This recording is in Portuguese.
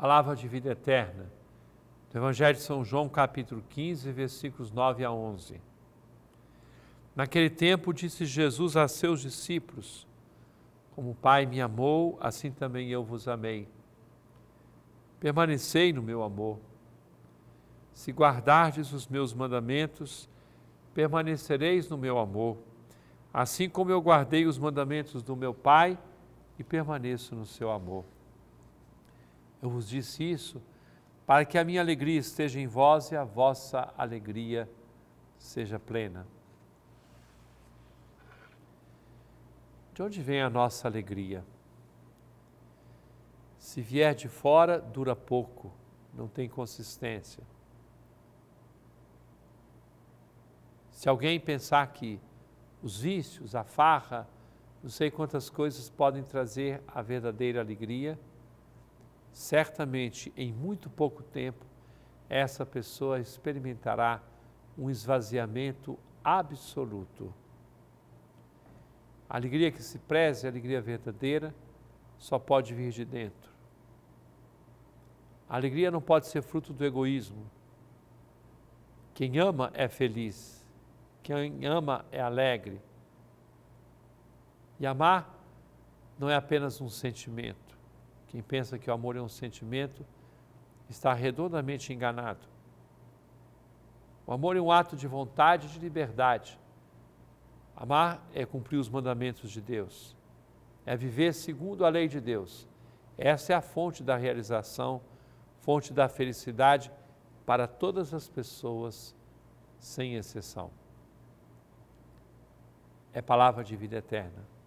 palavra de vida eterna, do Evangelho de São João, capítulo 15, versículos 9 a 11. Naquele tempo disse Jesus a seus discípulos: Como o Pai me amou, assim também eu vos amei. Permanecei no meu amor. Se guardardes os meus mandamentos, permanecereis no meu amor, assim como eu guardei os mandamentos do meu Pai e permaneço no seu amor. Eu vos disse isso para que a minha alegria esteja em vós e a vossa alegria seja plena. De onde vem a nossa alegria? Se vier de fora, dura pouco, não tem consistência. Se alguém pensar que os vícios, a farra, não sei quantas coisas podem trazer a verdadeira alegria, certamente em muito pouco tempo essa pessoa experimentará um esvaziamento absoluto. A alegria que se preze, a alegria verdadeira, só pode vir de dentro. A alegria não pode ser fruto do egoísmo. Quem ama é feliz, quem ama é alegre. E amar não é apenas um sentimento. Quem pensa que o amor é um sentimento está redondamente enganado. O amor é um ato de vontade e de liberdade. Amar é cumprir os mandamentos de Deus, é viver segundo a lei de Deus. Essa é a fonte da realização, fonte da felicidade para todas as pessoas, sem exceção. É palavra de vida eterna.